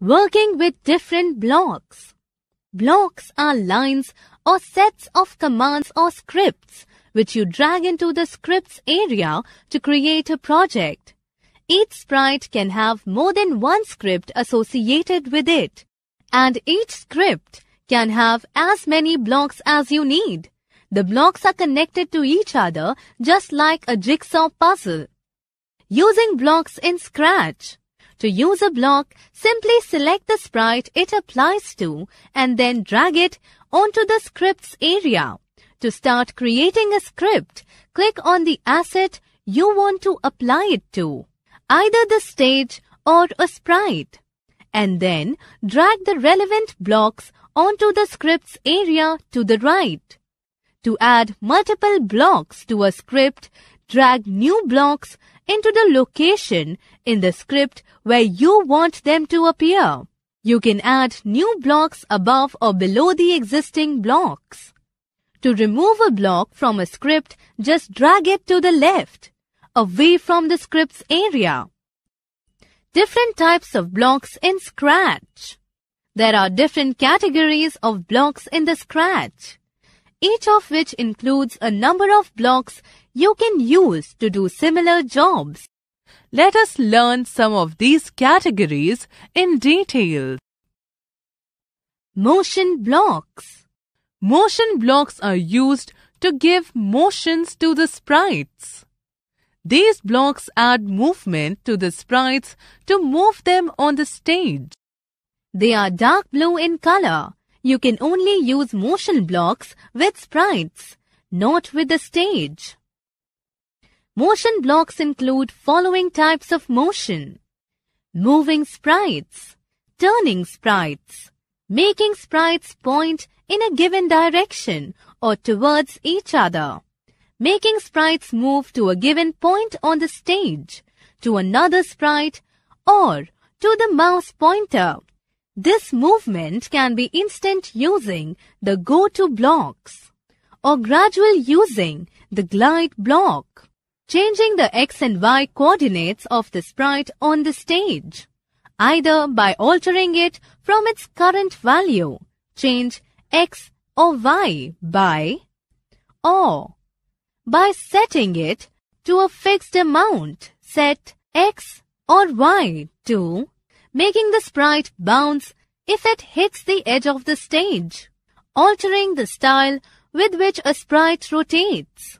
Working with different blocks. Blocks are lines or sets of commands or scripts which you drag into the scripts area to create a project. Each sprite can have more than one script associated with it, and each script can have as many blocks as you need. The blocks are connected to each other just like a jigsaw puzzle. Using blocks in Scratch to use a block, simply select the sprite it applies to and then drag it onto the scripts area. To start creating a script, click on the asset you want to apply it to, either the stage or a sprite, and then drag the relevant blocks onto the scripts area to the right. To add multiple blocks to a script, drag new blocks into the location in the script where you want them to appear. You can add new blocks above or below the existing blocks. To remove a block from a script, just drag it to the left, away from the script's area. Different types of blocks in Scratch. There are different categories of blocks in the Scratch each of which includes a number of blocks you can use to do similar jobs. Let us learn some of these categories in detail. Motion blocks Motion blocks are used to give motions to the sprites. These blocks add movement to the sprites to move them on the stage. They are dark blue in color you can only use motion blocks with sprites, not with the stage. Motion blocks include following types of motion. Moving sprites, turning sprites, making sprites point in a given direction or towards each other, making sprites move to a given point on the stage, to another sprite or to the mouse pointer. This movement can be instant using the go to blocks or gradual using the glide block, changing the x and y coordinates of the sprite on the stage, either by altering it from its current value, change x or y by or by setting it to a fixed amount, set x or y to making the sprite bounce if it hits the edge of the stage, altering the style with which a sprite rotates,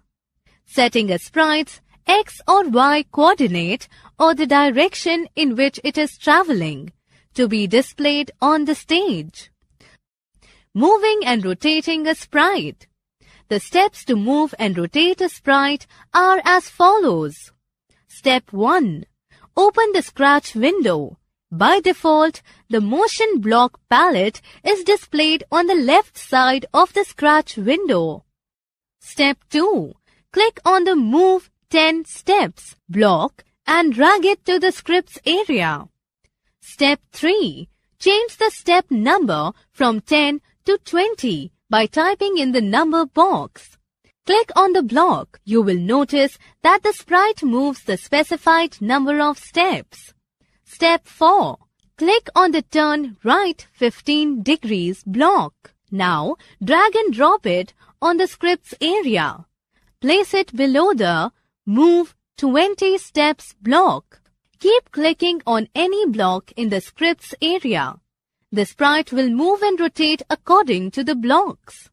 setting a sprite's X or Y coordinate or the direction in which it is traveling to be displayed on the stage. Moving and rotating a sprite. The steps to move and rotate a sprite are as follows. Step 1. Open the scratch window by default, the motion block palette is displayed on the left side of the scratch window. Step 2. Click on the Move 10 Steps block and drag it to the scripts area. Step 3. Change the step number from 10 to 20 by typing in the number box. Click on the block. You will notice that the sprite moves the specified number of steps. Step 4. Click on the turn right 15 degrees block. Now drag and drop it on the scripts area. Place it below the move 20 steps block. Keep clicking on any block in the scripts area. The sprite will move and rotate according to the blocks.